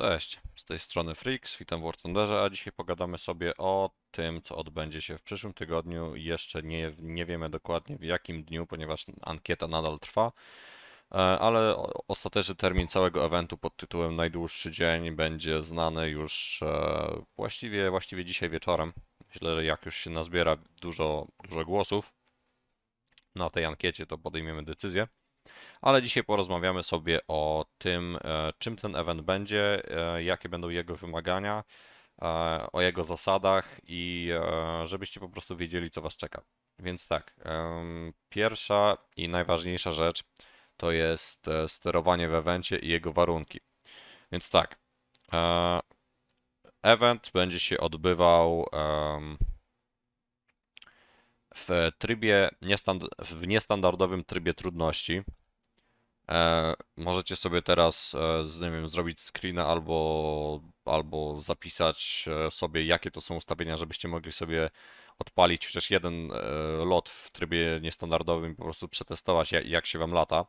Cześć, z tej strony Freaks, witam w War Thunderze, a dzisiaj pogadamy sobie o tym, co odbędzie się w przyszłym tygodniu. Jeszcze nie, nie wiemy dokładnie w jakim dniu, ponieważ ankieta nadal trwa, e, ale ostateczny termin całego eventu pod tytułem Najdłuższy Dzień będzie znany już e, właściwie, właściwie dzisiaj wieczorem. Myślę, że jak już się nazbiera dużo, dużo głosów na tej ankiecie, to podejmiemy decyzję. Ale dzisiaj porozmawiamy sobie o tym, e, czym ten event będzie, e, jakie będą jego wymagania, e, o jego zasadach i żebyście po prostu wiedzieli, co Was czeka. Więc tak, pierwsza i najważniejsza rzecz to jest sterowanie w evencie i jego warunki. Więc tak, event będzie się odbywał w trybie, w niestandardowym trybie trudności. E, możecie sobie teraz, e, nie wiem, zrobić screena albo, albo zapisać e, sobie, jakie to są ustawienia, żebyście mogli sobie odpalić chociaż jeden e, lot w trybie niestandardowym, po prostu przetestować, jak, jak się wam lata.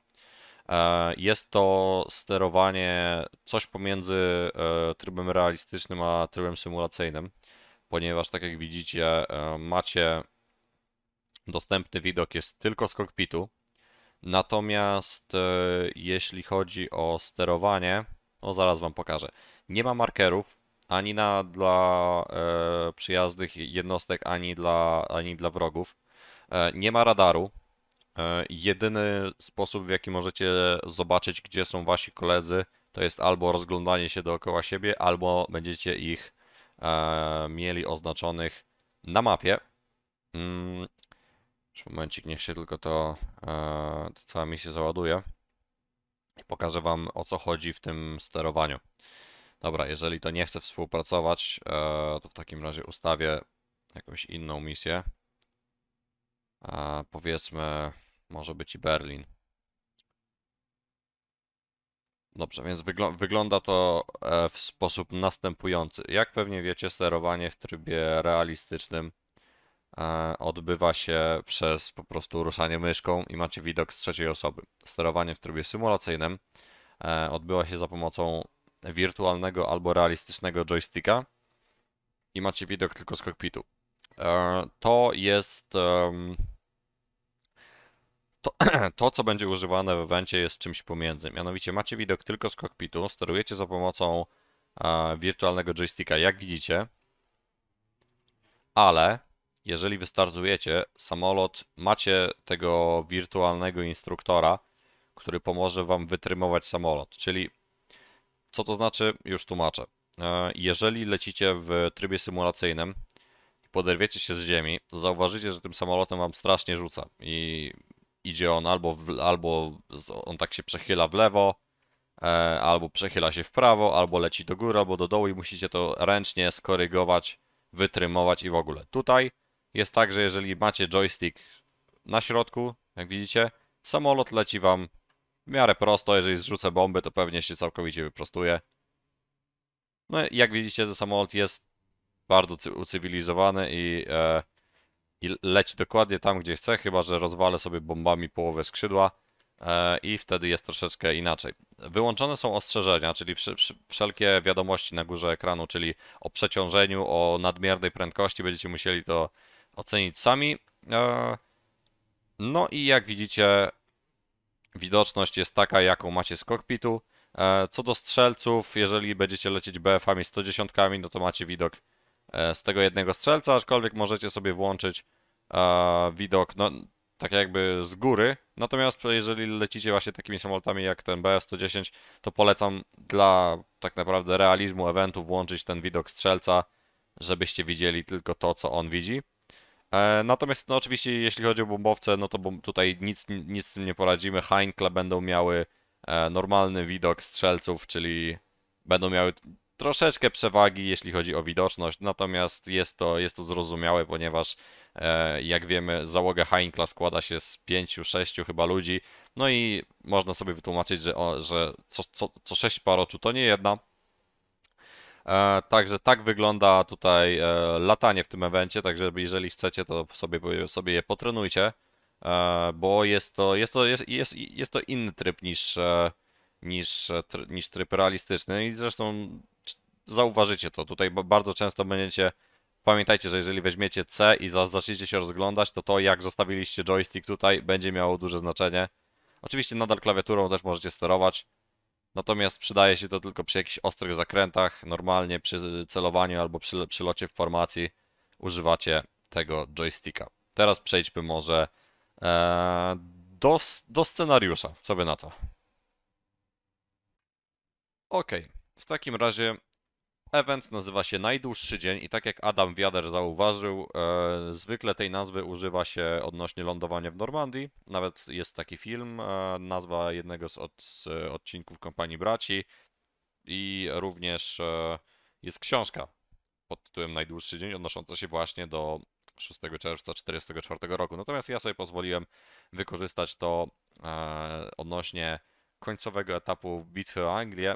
E, jest to sterowanie coś pomiędzy e, trybem realistycznym a trybem symulacyjnym, ponieważ tak jak widzicie, macie dostępny widok jest tylko z kokpitu, Natomiast e, jeśli chodzi o sterowanie, no zaraz Wam pokażę. Nie ma markerów, ani na, dla e, przyjaznych jednostek, ani dla, ani dla wrogów. E, nie ma radaru. E, jedyny sposób, w jaki możecie zobaczyć, gdzie są wasi koledzy, to jest albo rozglądanie się dookoła siebie, albo będziecie ich e, mieli oznaczonych na mapie. Mm, czy momencik, niech się tylko to, e, to cała misja załaduje. I pokażę Wam o co chodzi w tym sterowaniu. Dobra, jeżeli to nie chce współpracować, e, to w takim razie ustawię jakąś inną misję. A e, powiedzmy, może być i Berlin. Dobrze, więc wygl wygląda to w sposób następujący. Jak pewnie wiecie, sterowanie w trybie realistycznym E, odbywa się przez po prostu ruszanie myszką i macie widok z trzeciej osoby. Sterowanie w trybie symulacyjnym e, odbywa się za pomocą wirtualnego albo realistycznego joysticka i macie widok tylko z kokpitu. E, to jest. To, to, co będzie używane w evencie, jest czymś pomiędzy. Mianowicie macie widok tylko z kokpitu, sterujecie za pomocą wirtualnego joysticka, jak widzicie, ale jeżeli wystartujecie samolot, macie tego wirtualnego instruktora, który pomoże wam wytrymować samolot. Czyli co to znaczy, już tłumaczę. E, jeżeli lecicie w trybie symulacyjnym i poderwiecie się z ziemi, zauważycie, że tym samolotem wam strasznie rzuca i idzie on albo, w, albo on tak się przechyla w lewo, e, albo przechyla się w prawo, albo leci do góry, albo do dołu i musicie to ręcznie skorygować, wytrymować i w ogóle. Tutaj jest tak, że jeżeli macie joystick na środku, jak widzicie, samolot leci wam w miarę prosto. Jeżeli zrzucę bomby, to pewnie się całkowicie wyprostuje. No jak widzicie, ten samolot jest bardzo ucywilizowany i, e, i, leci dokładnie tam, gdzie chce, chyba że rozwalę sobie bombami połowę skrzydła e, i wtedy jest troszeczkę inaczej. Wyłączone są ostrzeżenia, czyli wszelkie wiadomości na górze ekranu, czyli o przeciążeniu, o nadmiernej prędkości, będziecie musieli to ocenić sami. E, no i jak widzicie, widoczność jest taka, jaką macie z kokpitu. E, co do strzelców, jeżeli będziecie lecieć BF-ami 110, no to macie widok e, z tego jednego strzelca, aczkolwiek możecie sobie włączyć widok no, tak jakby z góry. Natomiast jeżeli lecicie właśnie takimi samolotami jak ten BF-110, to polecam dla tak naprawdę realizmu eventu włączyć ten widok strzelca, żebyście widzieli tylko to, co on widzi. E, natomiast no oczywiście jeśli chodzi o bombowce, no to tutaj nic, nic z tym nie poradzimy. Heinkle będą miały e, normalny widok strzelców, czyli będą miały troszeczkę przewagi, jeśli chodzi o widoczność, natomiast jest to, jest to zrozumiałe, ponieważ e, jak wiemy załoga Heinkla składa się z 5-6 chyba ludzi, no i można sobie wytłumaczyć, że, o, że co, co, co 6 par to nie jedna, E, także tak wygląda tutaj e, latanie w tym evencie, także jeżeli chcecie to sobie, sobie je potrenujcie, e, bo jest to, jest, to, jest, jest, jest to inny tryb niż, niż, niż tryb realistyczny i zresztą zauważycie to. Tutaj bo bardzo często będziecie, pamiętajcie, że jeżeli weźmiecie C i zaczniecie się rozglądać, to to jak zostawiliście joystick tutaj będzie miało duże znaczenie. Oczywiście nadal klawiaturą też możecie sterować, Natomiast przydaje się to tylko przy jakichś ostrych zakrętach, normalnie przy celowaniu albo przy, przy locie w formacji używacie tego joysticka. Teraz przejdźmy może e, do, do scenariusza. Co wy na to? Ok, w takim razie Event nazywa się najdłuższy dzień i tak jak Adam Wiader zauważył, e, zwykle tej nazwy używa się odnośnie lądowania w Normandii. Nawet jest taki film, e, nazwa jednego z, od, z odcinków Kompanii Braci i również e, jest książka pod tytułem Najdłuższy dzień odnosząca się właśnie do 6 czerwca 1944 roku. Natomiast ja sobie pozwoliłem wykorzystać to e, odnośnie końcowego etapu bitwy o Anglię.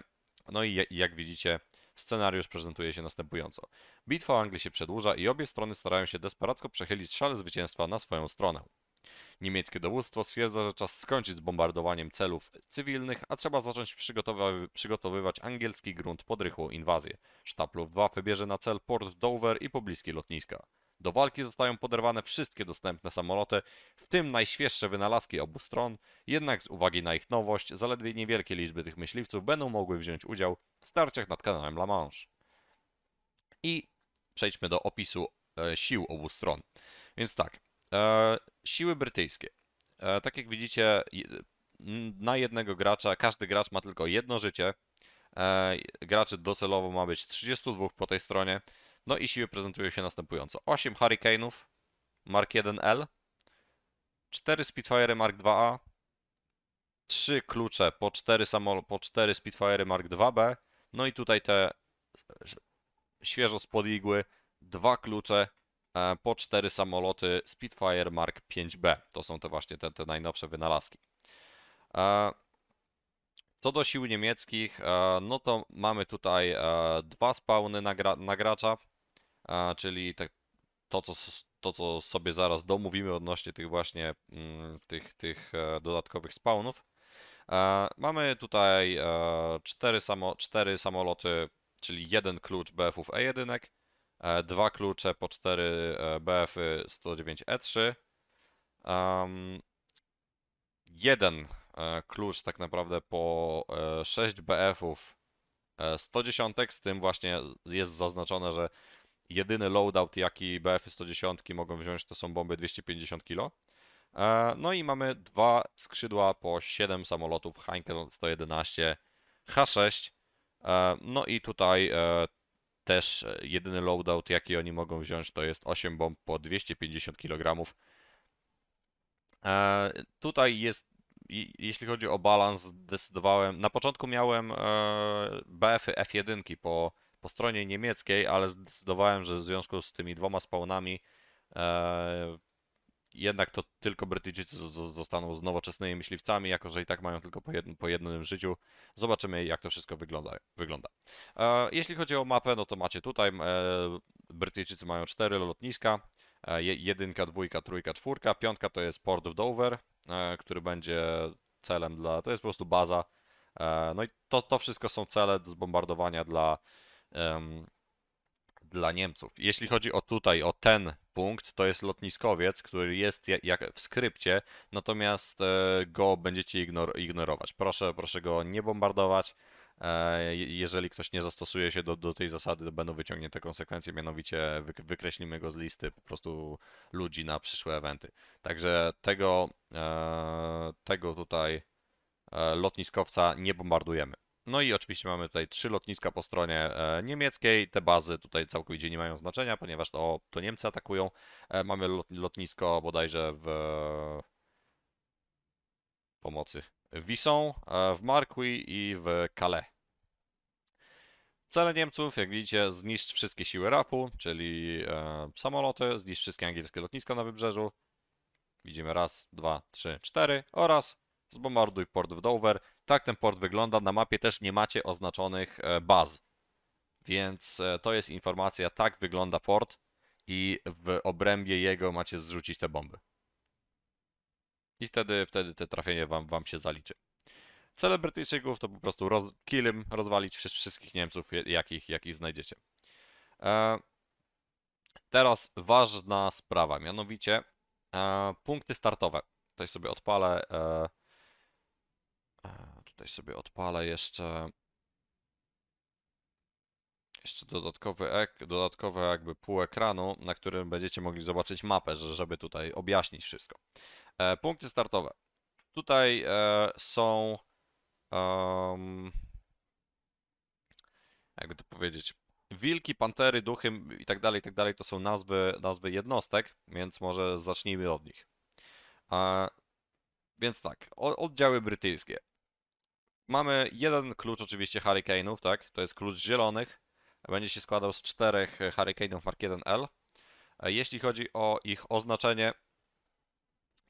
No i jak widzicie, Scenariusz prezentuje się następująco. Bitwa o Anglię się przedłuża i obie strony starają się desperacko przechylić szale zwycięstwa na swoją stronę. Niemieckie dowództwo stwierdza, że czas skończyć z bombardowaniem celów cywilnych, a trzeba zacząć przygotowywać angielski grunt pod rychłą inwazję. Sztab Luftwaffe bierze na cel port Dover i pobliskie lotniska. Do walki zostają poderwane wszystkie dostępne samoloty, w tym najświeższe wynalazki obu stron, jednak z uwagi na ich nowość, zaledwie niewielkie liczby tych myśliwców będą mogły wziąć udział w starciach nad kanałem La Manche. I przejdźmy do opisu e, sił obu stron. Więc tak, e, siły brytyjskie. E, tak jak widzicie, na jednego gracza, każdy gracz ma tylko jedno życie. E, graczy docelowo ma być 32 po tej stronie, no i siły prezentują się następująco. 8 Hurricane'ów Mark 1L, 4 Spitfire'y Mark 2A, 3 klucze po 4, samol po 4 Spitfire'y Mark 2B, no i tutaj te e, świeżo spod igły 2 klucze e, po 4 samoloty Spitfire Mark 5B. To są te właśnie te, te najnowsze wynalazki. E, co do sił niemieckich, no to mamy tutaj dwa spawny nagra nagracza, a, czyli tak to co, to, co sobie zaraz domówimy odnośnie tych właśnie mm, tych, tych e, dodatkowych spawnów. E, mamy tutaj e, cztery, samo, cztery samoloty, czyli jeden klucz BF-ów E1, e, dwa klucze po cztery BF-y 109E3, um, jeden e, klucz tak naprawdę po 6 BF-ów 110, z tym właśnie jest zaznaczone, że jedyny loadout, jaki bf 110 mogą wziąć, to są bomby 250 kg. E, no i mamy dwa skrzydła po 7 samolotów Heinkel 111 H6. E, no i tutaj e, też jedyny loadout, jaki oni mogą wziąć, to jest 8 bomb po 250 kg. Tutaj jest, jeśli chodzi o balans, zdecydowałem. Na początku miałem BF-y F1 po po stronie niemieckiej, ale zdecydowałem, że w związku z tymi dwoma spawnami e, jednak to tylko Brytyjczycy zostaną z nowoczesnymi myśliwcami, jako że i tak mają tylko po, jednym, po jednym życiu. Zobaczymy, jak to wszystko wygląda. wygląda. E, jeśli chodzi o mapę, no to macie tutaj, e, Brytyjczycy mają cztery lotniska, e, jedynka, dwójka, trójka, czwórka, piątka to jest port w Dover, e, który będzie celem dla, to jest po prostu baza, e, no i to, to wszystko są cele do zbombardowania dla um, dla Niemców. Jeśli chodzi o tutaj, o ten punkt, to jest lotniskowiec, który jest jak w skrypcie, natomiast e, go będziecie ignor ignorować. Proszę, proszę go nie bombardować. E, jeżeli ktoś nie zastosuje się do, do tej zasady, to będą wyciągnięte konsekwencje, mianowicie wykreślimy go z listy po prostu ludzi na przyszłe eventy. Także tego, e, tego tutaj lotniskowca nie bombardujemy. No i oczywiście mamy tutaj trzy lotniska po stronie e, niemieckiej. Te bazy tutaj całkowicie nie mają znaczenia, ponieważ to, to Niemcy atakują. E, mamy lotnisko bodajże w... Pomocy. W Wisą, e, w Markui i w Calais. Cele Niemców, jak widzicie, zniszcz wszystkie siły RAF-u, czyli e, samoloty, zniszcz wszystkie angielskie lotniska na wybrzeżu. Widzimy raz, dwa, trzy, cztery oraz zbombarduj port w Dover, tak ten port wygląda. Na mapie też nie macie oznaczonych e, baz. Więc e, to jest informacja, tak wygląda port i w obrębie jego macie zrzucić te bomby. I wtedy, wtedy te trafienie wam, wam się zaliczy. Cele Brytyjczyków to po prostu roz, killem rozwalić wszystkich Niemców, jakich, jakich znajdziecie. E, teraz ważna sprawa, mianowicie e, punkty startowe. Tutaj sobie odpalę e, e Tutaj sobie odpalę jeszcze jeszcze dodatkowy ek, dodatkowe jakby pół ekranu, na którym będziecie mogli zobaczyć mapę, żeby tutaj objaśnić wszystko. E, punkty startowe. Tutaj e, są um, jakby to powiedzieć, wilki, pantery, duchy i tak dalej, i tak dalej to są nazwy, nazwy jednostek, więc może zacznijmy od nich. E, więc tak, oddziały brytyjskie. Mamy jeden klucz oczywiście Hurricane'ów, tak? To jest klucz zielonych. Będzie się składał z czterech e, Hurricane'ów Mark 1L. E, jeśli chodzi o ich oznaczenie,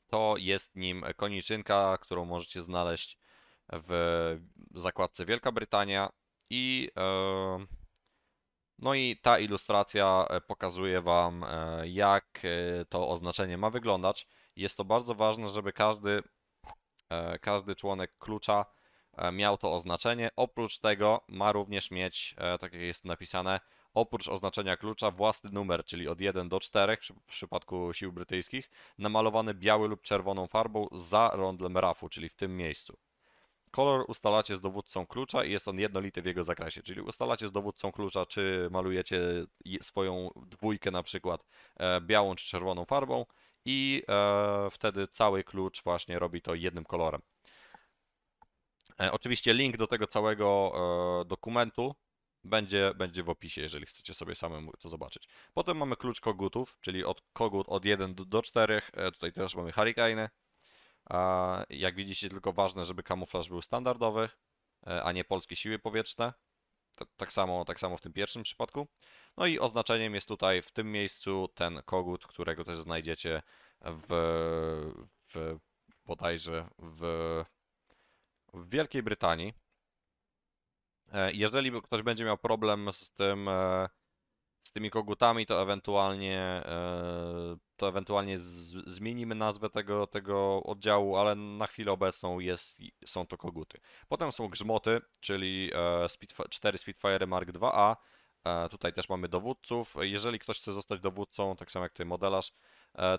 to jest nim koniczynka, którą możecie znaleźć w zakładce Wielka Brytania i no i ta ilustracja e, pokazuje Wam, jak to oznaczenie ma wyglądać. Jest to bardzo ważne, żeby każdy, każdy członek klucza E, miał to oznaczenie. Oprócz tego ma również mieć, e, tak jak jest tu napisane, oprócz oznaczenia klucza własny numer, czyli od 1 do 4 w przypadku sił brytyjskich, namalowany biały lub czerwoną farbą za rondlem rafu, czyli w tym miejscu. Kolor ustalacie z dowódcą klucza i jest on jednolity w jego zakresie, czyli ustalacie z dowódcą klucza, czy malujecie swoją dwójkę na przykład e, białą czy czerwoną farbą i wtedy cały klucz właśnie robi to jednym kolorem. E, oczywiście link do tego całego e, dokumentu będzie, będzie w opisie, jeżeli chcecie sobie samemu to zobaczyć. Potem mamy klucz kogutów, czyli od kogut od 1 do 4. E, tutaj też mamy Hurricane. Jak widzicie, tylko ważne, żeby kamuflaż był standardowy, a nie polskie siły powietrzne. Tak samo, tak samo w tym pierwszym przypadku. No i oznaczeniem jest tutaj w tym miejscu ten kogut, którego też znajdziecie w, w bodajże w w Wielkiej Brytanii, e, jeżeli ktoś będzie miał problem z tym, e, z tymi kogutami, to ewentualnie, e, to ewentualnie z, zmienimy nazwę tego, tego oddziału, ale na chwilę obecną jest, są to koguty. Potem są grzmoty, czyli Speedf 4 Spitfire Mark 2A. Tutaj też mamy dowódców. Jeżeli ktoś chce zostać dowódcą, tak samo jak tutaj modelarz,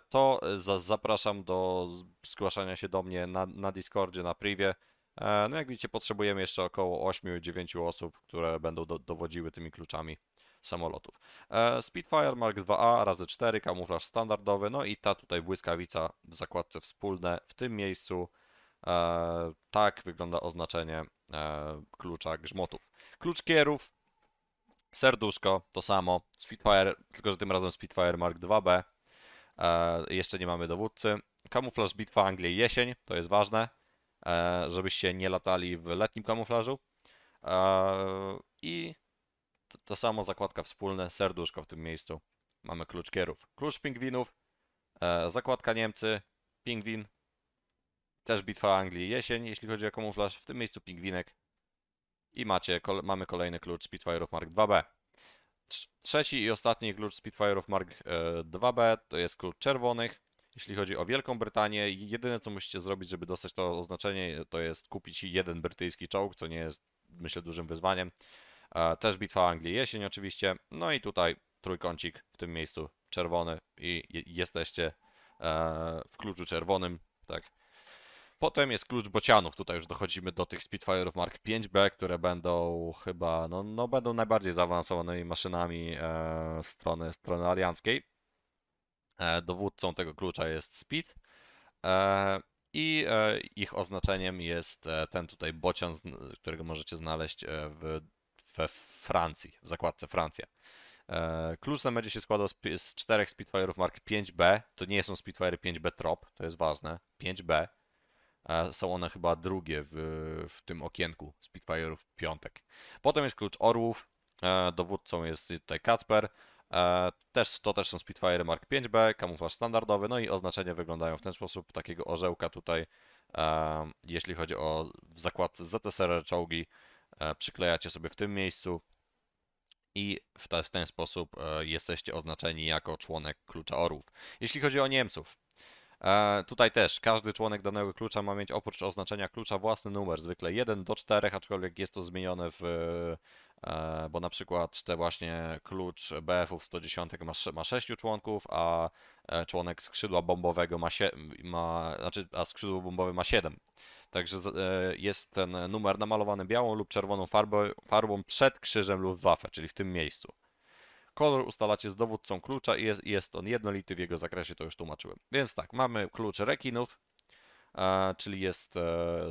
to zapraszam do zgłaszania się do mnie na, na Discordzie, na privie. E, no jak widzicie potrzebujemy jeszcze około 8-9 osób, które będą do, dowodziły tymi kluczami samolotów. E, Spitfire Mark 2A razy 4, kamuflaż standardowy, no i ta tutaj błyskawica w zakładce wspólne w tym miejscu. E, tak wygląda oznaczenie klucza grzmotów. Klucz kierów, serduszko, to samo. Spitfire, tylko że tym razem Spitfire Mark 2B. jeszcze nie mamy dowódcy. Kamuflaż Bitwa Anglii Jesień, to jest ważne. E, żebyście nie latali w letnim kamuflażu. E, I to, to samo zakładka wspólne, serduszko w tym miejscu. Mamy klucz kierów. Klucz pingwinów, e, zakładka Niemcy, pingwin, też bitwa Anglii jesień, jeśli chodzi o kamuflaż. W tym miejscu pingwinek. I macie, kol mamy kolejny klucz Spitfire'ów Mark 2B. Trzeci i ostatni klucz Spitfire'ów Mark 2B to jest klucz czerwonych. Jeśli chodzi o Wielką Brytanię, jedyne co musicie zrobić, żeby dostać to oznaczenie, to jest kupić jeden brytyjski czołg, co nie jest myślę dużym wyzwaniem. E, też bitwa Anglii jesień oczywiście. No i tutaj trójkącik w tym miejscu czerwony i jesteście e, w kluczu czerwonym, tak. Potem jest klucz bocianów, tutaj już dochodzimy do tych Spitfire'ów Mark 5B, które będą chyba, no, no będą najbardziej zaawansowanymi maszynami e, strony, strony alianckiej. E, dowódcą tego klucza jest Speed e, i e, ich oznaczeniem jest ten tutaj bocian, którego możecie znaleźć w, we Francji, w zakładce Francja. Klucz ten będzie się składał z, czterech Spitfire'ów mark 5B. To nie są Spitfire'y 5B Trop, to jest ważne. 5B. Są one chyba drugie w, w tym okienku Spitfire'ów piątek. Potem jest klucz Orłów. Dowódcą jest tutaj Kacper. E, też, to też są Spitfire Mark 5B, kamuflaż standardowy, no i oznaczenia wyglądają w ten sposób, takiego orzełka tutaj, e, jeśli chodzi o w zakładce ZSRR czołgi, e, przyklejacie sobie w tym miejscu i w, te, w ten sposób jesteście oznaczeni jako członek klucza orłów. Jeśli chodzi o Niemców, Tutaj też każdy członek danego klucza ma mieć oprócz oznaczenia klucza własny numer, zwykle 1 do 4, aczkolwiek jest to zmienione w E, bo na przykład te właśnie klucz BF-ów 110 ma, 6 członków, a e, członek skrzydła bombowego ma, sie, ma znaczy, a skrzydło bombowe ma 7. Także e, jest ten numer namalowany białą lub czerwoną farbą, farbą przed krzyżem lub wafę, czyli w tym miejscu. Kolor ustalacie z dowódcą klucza i jest, jest on jednolity w jego zakresie, to już tłumaczyłem. Więc tak, mamy klucz rekinów, czyli jest,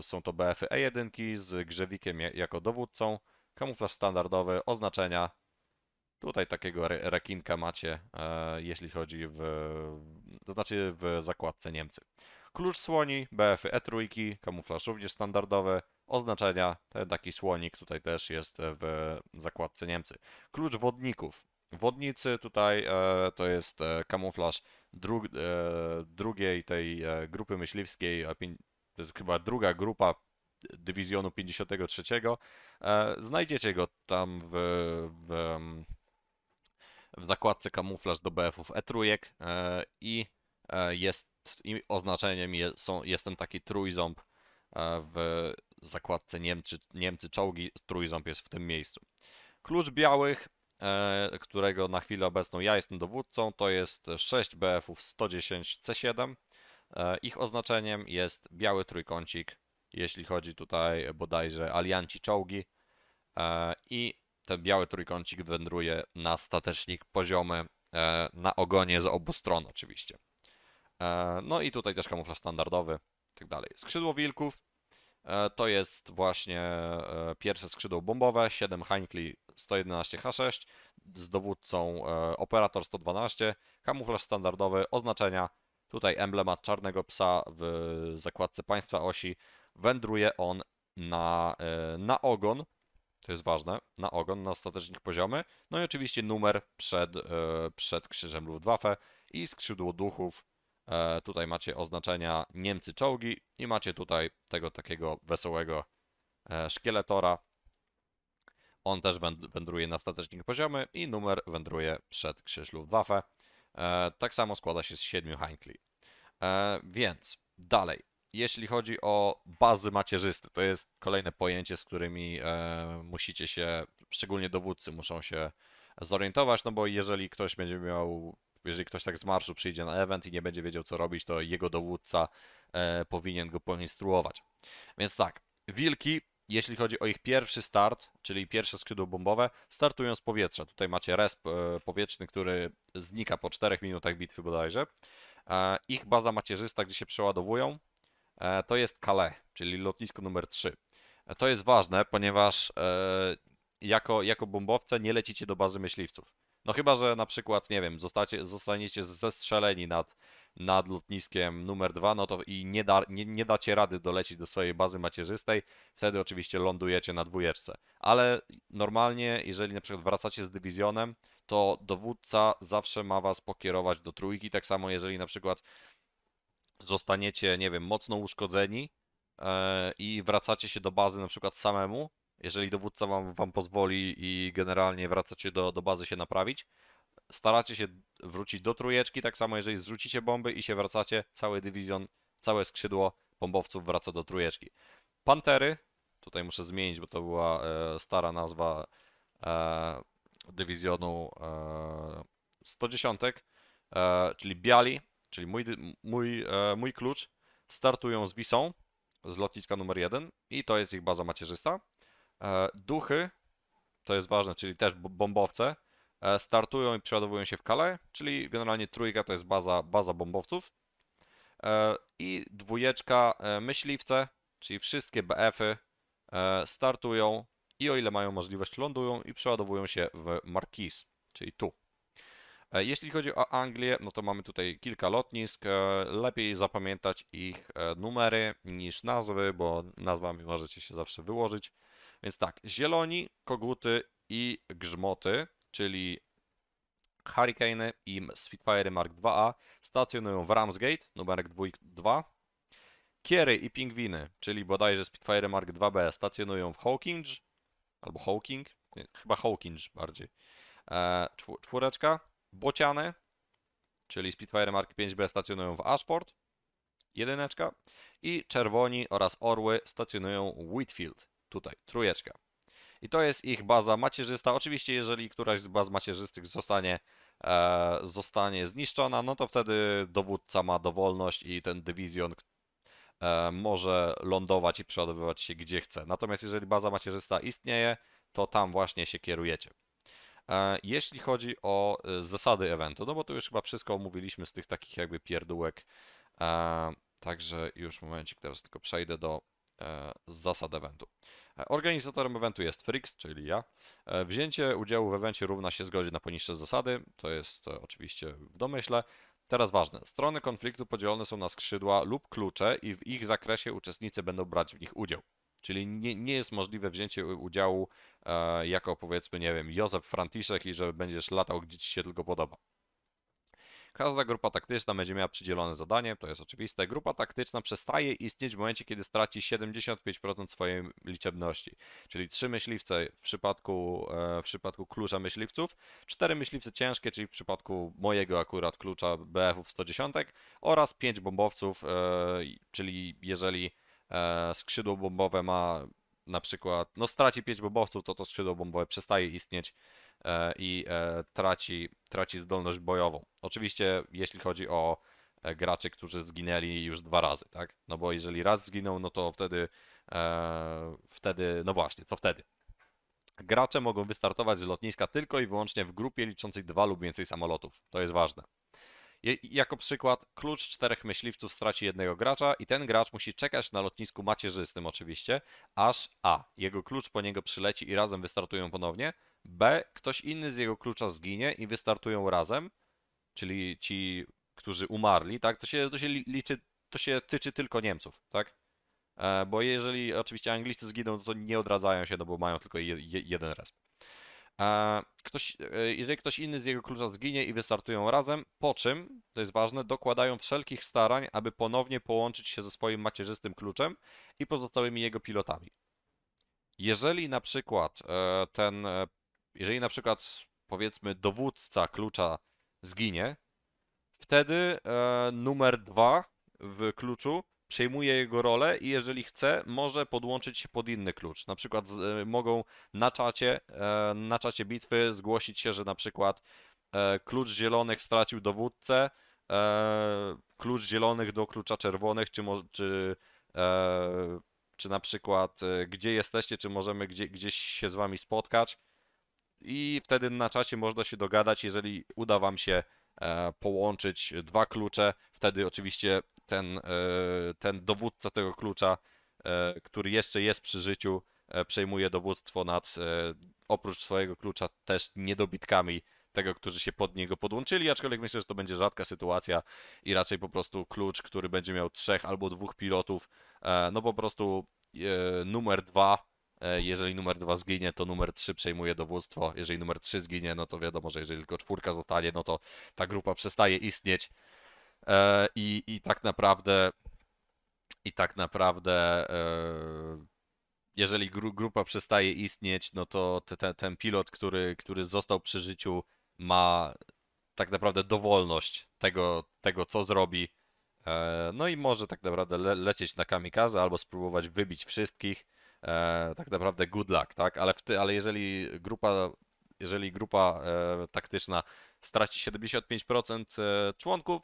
są to BF-y E1 z grzewikiem jako dowódcą. Kamuflaż standardowy, oznaczenia. Tutaj takiego re rekinka macie, e, jeśli chodzi w, to znaczy w zakładce Niemcy. Klucz słoni, BF-y E3, kamuflaż również standardowy, oznaczenia, ten taki słonik tutaj też jest w zakładce Niemcy. Klucz wodników, wodnicy tutaj e, to jest e, kamuflaż dru, e, drugiej tej e, grupy myśliwskiej, to jest chyba druga grupa Dywizjonu 53. E, znajdziecie go tam w, w, w zakładce kamuflaż do BF-ów E3 e, i e, jest i oznaczeniem je, są, jestem taki trójząb w zakładce Niemcy, Niemcy czołgi, trójząb jest w tym miejscu. Klucz białych, którego na chwilę obecną ja jestem dowódcą, to jest 6 BF-ów 110 C7. Ich oznaczeniem jest biały trójkącik jeśli chodzi tutaj bodajże alianci czołgi e, i ten biały trójkącik wędruje na statecznik poziomy e, na ogonie z obu stron oczywiście. E, no i tutaj też kamuflaż standardowy i tak dalej. Skrzydło wilków to jest właśnie pierwsze skrzydło bombowe, 7 Heinkli 111 H6 z dowódcą operator 112, kamuflaż standardowy, oznaczenia, tutaj emblemat czarnego psa w zakładce państwa osi, wędruje on na, e, na ogon, to jest ważne, na ogon, na ostatecznik poziomy, no i oczywiście numer przed, e, przed krzyżem Luftwaffe i skrzydło duchów, e, tutaj macie oznaczenia Niemcy czołgi i macie tutaj tego takiego wesołego szkieletora, on też wędruje na statecznik poziomy i numer wędruje przed krzyż Luftwaffe. tak samo składa się z siedmiu Heinkli. więc dalej jeśli chodzi o bazy macierzyste, to jest kolejne pojęcie, z którymi e, musicie się, szczególnie dowódcy muszą się zorientować, no bo jeżeli ktoś będzie miał, jeżeli ktoś tak z marszu przyjdzie na event i nie będzie wiedział co robić, to jego dowódca e, powinien go poinstruować. Więc tak, wilki, jeśli chodzi o ich pierwszy start, czyli pierwsze skrzydło bombowe, startują z powietrza. Tutaj macie resp e, powietrzny, który znika po 4 minutach bitwy bodajże. E, ich baza macierzysta, gdzie się przeładowują, E, to jest Calais, czyli lotnisko numer 3. E, to jest ważne, ponieważ e, jako, jako bombowce nie lecicie do bazy myśliwców. No chyba, że na przykład, nie wiem, zostacie, zostaniecie zestrzeleni nad, nad lotniskiem numer 2, no to i nie, da, nie, nie, dacie rady dolecieć do swojej bazy macierzystej, wtedy oczywiście lądujecie na dwójeczce. Ale normalnie, jeżeli na przykład wracacie z dywizjonem, to dowódca zawsze ma was pokierować do trójki, tak samo jeżeli na przykład zostaniecie, nie wiem, mocno uszkodzeni e, i wracacie się do bazy na przykład samemu, jeżeli dowódca wam, wam pozwoli i generalnie wracacie do, do bazy się naprawić, staracie się wrócić do trójeczki, tak samo jeżeli zrzucicie bomby i się wracacie, cały dywizjon, całe skrzydło bombowców wraca do trójeczki. Pantery, tutaj muszę zmienić, bo to była e, stara nazwa e, dywizjonu e, 110, e, czyli biali, Czyli mój, mój, e, mój klucz startują z bisą z lotniska numer 1 i to jest ich baza macierzysta. E, duchy, to jest ważne, czyli też bombowce, e, startują i przeładowują się w Kale, czyli generalnie trójka to jest baza, baza bombowców. E, I dwójeczka e, myśliwce, czyli wszystkie BF-y e, startują i o ile mają możliwość lądują i przeładowują się w Marquis, czyli tu. E, jeśli chodzi o Anglię, no to mamy tutaj kilka lotnisk. E, lepiej zapamiętać ich e, numery niż nazwy, bo nazwami możecie się zawsze wyłożyć. Więc tak, zieloni, koguty i grzmoty, czyli Hurricane i Spitfire Mark 2A stacjonują w Ramsgate, numerek 2. Kiery i pingwiny, czyli bodajże Spitfire Mark 2B stacjonują w Hawking, albo Hawking, nie, chyba Hawking bardziej. E, czwóreczka, bociany, czyli Spitfire Mark 5B stacjonują w Ashport, jedyneczka, i czerwoni oraz orły stacjonują Whitfield, tutaj, trójeczka. I to jest ich baza macierzysta. Oczywiście, jeżeli któraś z baz macierzystych zostanie, e, zostanie zniszczona, no to wtedy dowódca ma dowolność i ten dywizjon e, może lądować i przeładowywać się gdzie chce. Natomiast jeżeli baza macierzysta istnieje, to tam właśnie się kierujecie. E, jeśli chodzi o e, zasady eventu, no bo tu już chyba wszystko omówiliśmy z tych takich jakby pierdółek, e, także już momencik, teraz tylko przejdę do zasad eventu. Organizatorem eventu jest Frix, czyli ja. Wzięcie udziału w evencie równa się zgodzie na poniższe zasady, to jest oczywiście w domyśle. Teraz ważne. Strony konfliktu podzielone są na skrzydła lub klucze i w ich zakresie uczestnicy będą brać w nich udział. Czyli nie, nie jest możliwe wzięcie udziału e, jako powiedzmy, nie wiem, Józef Frantiszek i że będziesz latał gdzie ci się tylko podoba. Każda grupa taktyczna będzie miała przydzielone zadanie, to jest oczywiste. Grupa taktyczna przestaje istnieć w momencie, kiedy straci 75% swojej liczebności, czyli 3 myśliwce w przypadku, e, w przypadku klucza myśliwców, 4 myśliwce ciężkie, czyli w przypadku mojego akurat klucza BF-ów 110 oraz 5 bombowców, e, czyli jeżeli E, skrzydło bombowe ma na przykład, no straci 5 bombowców, to to skrzydło bombowe przestaje istnieć e, i e, traci, traci zdolność bojową. Oczywiście jeśli chodzi o graczy, którzy zginęli już dwa razy, tak? No bo jeżeli raz zginął, no to wtedy, wtedy, no właśnie, co wtedy? Gracze mogą wystartować z lotniska tylko i wyłącznie w grupie liczącej dwa lub więcej samolotów. To jest ważne jako przykład, klucz czterech myśliwców straci jednego gracza i ten gracz musi czekać na lotnisku macierzystym oczywiście, aż a. jego klucz po niego przyleci i razem wystartują ponownie, b. ktoś inny z jego klucza zginie i wystartują razem, czyli ci, którzy umarli, tak, to się, to się liczy, to się tyczy tylko Niemców, tak? E, bo jeżeli oczywiście Anglicy zginą, to nie odradzają się, no bo mają tylko je, jeden resp. Ktoś, e, jeżeli ktoś inny z jego klucza zginie i wystartują razem, po czym, to jest ważne, dokładają wszelkich starań, aby ponownie połączyć się ze swoim macierzystym kluczem i pozostałymi jego pilotami. Jeżeli na przykład e, ten, e, jeżeli na przykład powiedzmy dowódca klucza zginie, wtedy numer dwa w kluczu przejmuje jego rolę i jeżeli chce, może podłączyć się pod inny klucz. Na przykład z, e, mogą na czacie, e, na czacie bitwy zgłosić się, że na przykład e, klucz zielonych stracił dowódcę, klucz zielonych do klucza czerwonych, czy, czy, czy na przykład gdzie jesteście, czy możemy gdzie, gdzieś się z wami spotkać. I wtedy na czasie można się dogadać, jeżeli uda wam się E, połączyć dwa klucze. Wtedy oczywiście ten, e, ten dowódca tego klucza, e, który jeszcze jest przy życiu, przejmuje dowództwo nad oprócz swojego klucza też niedobitkami tego, którzy się pod niego podłączyli, aczkolwiek myślę, że to będzie rzadka sytuacja i raczej po prostu klucz, który będzie miał trzech albo dwóch pilotów, no po prostu numer dwa E, jeżeli numer 2 zginie, to numer 3 przejmuje dowództwo. Jeżeli numer 3 zginie, no to wiadomo, że jeżeli tylko czwórka zostanie, no to ta grupa przestaje istnieć. E, I, i tak naprawdę i tak naprawdę e, jeżeli gru, grupa przestaje istnieć, no to te, ten pilot, który, który został przy życiu, ma tak naprawdę dowolność tego, tego co zrobi. No i może tak naprawdę le, lecieć na kamikaze albo spróbować wybić wszystkich e, tak naprawdę good luck, tak? Ale, ty, ale jeżeli grupa, jeżeli grupa e, taktyczna straci 75% e, członków,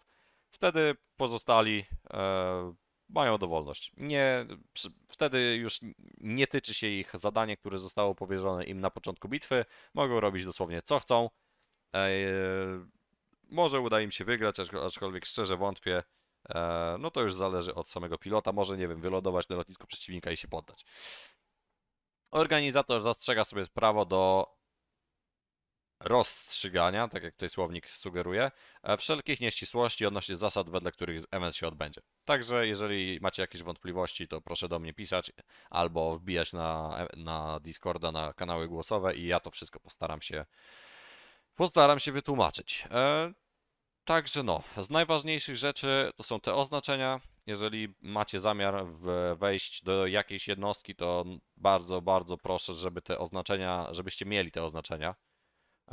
wtedy pozostali e, mają dowolność. Nie, przy, wtedy już nie tyczy się ich zadanie, które zostało powierzone im na początku bitwy. Mogą robić dosłownie co chcą. E, może uda im się wygrać, aczkolwiek szczerze wątpię. E, no to już zależy od samego pilota. Może, nie wiem, wylodować na lotnisku przeciwnika i się poddać. Organizator zastrzega sobie prawo do rozstrzygania, tak jak tutaj słownik sugeruje, e, wszelkich nieścisłości odnośnie zasad, wedle których event się odbędzie. Także jeżeli macie jakieś wątpliwości, to proszę do mnie pisać albo wbijać na, na Discorda, na kanały głosowe i ja to wszystko postaram się postaram się wytłumaczyć. E, Także no, z najważniejszych rzeczy to są te oznaczenia. Jeżeli macie zamiar wejść do jakiejś jednostki, to bardzo, bardzo proszę, żeby te oznaczenia, żebyście mieli te oznaczenia.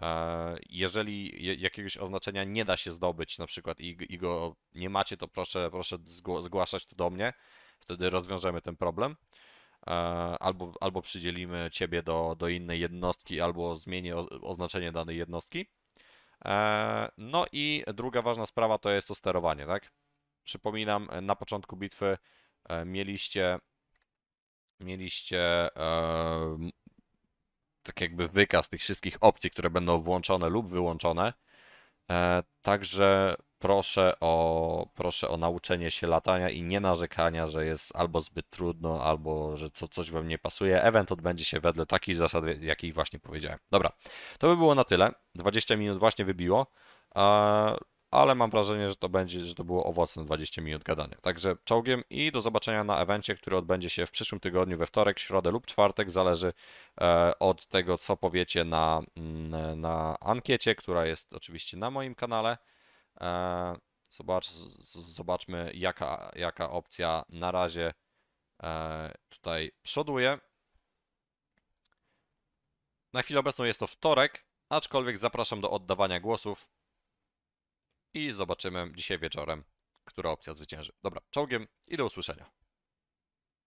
E, jeżeli jakiegoś oznaczenia nie da się zdobyć na przykład i, go nie macie, to proszę, proszę zgłaszać to do mnie. Wtedy rozwiążemy ten problem. E, albo, albo przydzielimy ciebie do, do innej jednostki, albo zmienię oznaczenie danej jednostki. E, no i druga ważna sprawa to jest to sterowanie, tak? Przypominam, e, na początku bitwy e, mieliście mieliście tak jakby wykaz tych wszystkich opcji, które będą włączone lub wyłączone. Także proszę o, proszę o nauczenie się latania i nie narzekania, że jest albo zbyt trudno, albo że co, coś wam nie pasuje. Event odbędzie się wedle takich zasad, jakich właśnie powiedziałem. Dobra, to by było na tyle. 20 minut właśnie wybiło. Ale mam wrażenie, że to będzie, że to było owocne 20 minut gadania. Także czołgiem i do zobaczenia na evencie, który odbędzie się w przyszłym tygodniu, we wtorek, środę lub czwartek. Zależy e, od tego, co powiecie na, mm, na ankiecie, która jest oczywiście na moim kanale. E, zobacz, zobaczmy, jaka, jaka opcja na razie e, tutaj przoduje. Na chwilę obecną jest to wtorek, aczkolwiek zapraszam do oddawania głosów i zobaczymy dzisiaj wieczorem, która opcja zwycięży. Dobra, czołgiem i do usłyszenia.